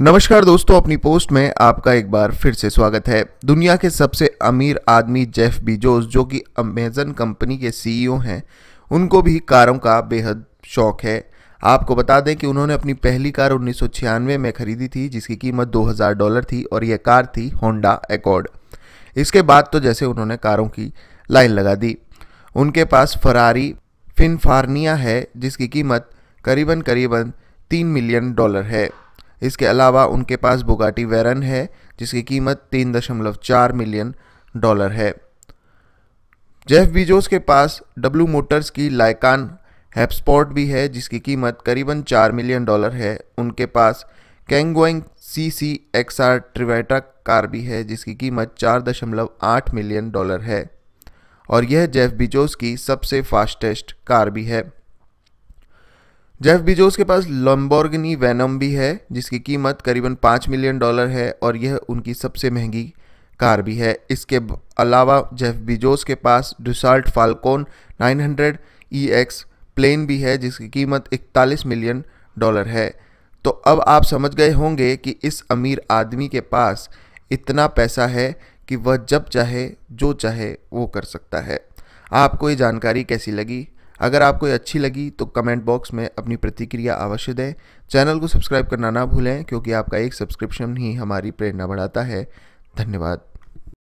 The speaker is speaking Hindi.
नमस्कार दोस्तों अपनी पोस्ट में आपका एक बार फिर से स्वागत है दुनिया के सबसे अमीर आदमी जेफ बीजोस जो कि अमेजन कंपनी के सीईओ हैं उनको भी कारों का बेहद शौक है आपको बता दें कि उन्होंने अपनी पहली कार उन्नीस में खरीदी थी जिसकी कीमत 2000 डॉलर थी और यह कार थी होंडा एकॉर्ड इसके बाद तो जैसे उन्होंने कारों की लाइन लगा दी उनके पास फरारी फिनफार्निया है जिसकी कीमत करीबन करीबन तीन मिलियन डॉलर है इसके अलावा उनके पास बुगाटी वेरन है जिसकी कीमत तीन दशमलव चार मिलियन डॉलर है जेफ बिजोस के पास डब्लू मोटर्स की लाइकान हैपस्पॉट भी है जिसकी कीमत करीबन चार मिलियन डॉलर है उनके पास Koenigsegg C C X R Trevita car भी है जिसकी कीमत चार दशमलव आठ मिलियन डॉलर है और यह जेफ बिजोस की सबसे फास्टेस्ट कार भी है जेफ बिजोस के पास लम्बॉर्गनी वैनम भी है जिसकी कीमत करीबन पाँच मिलियन डॉलर है और यह उनकी सबसे महंगी कार भी है इसके अलावा जेफ बिजोस के पास Dassault Falcon 900 X e plane भी है जिसकी कीमत 41 मिलियन डॉलर है तो अब आप समझ गए होंगे कि इस अमीर आदमी के पास इतना पैसा है कि वह जब चाहे जो चाहे वो कर सकता है आपको ये जानकारी कैसी लगी अगर आपको ये अच्छी लगी तो कमेंट बॉक्स में अपनी प्रतिक्रिया अवश्य दें चैनल को सब्सक्राइब करना ना भूलें क्योंकि आपका एक सब्सक्रिप्शन ही हमारी प्रेरणा बढ़ाता है धन्यवाद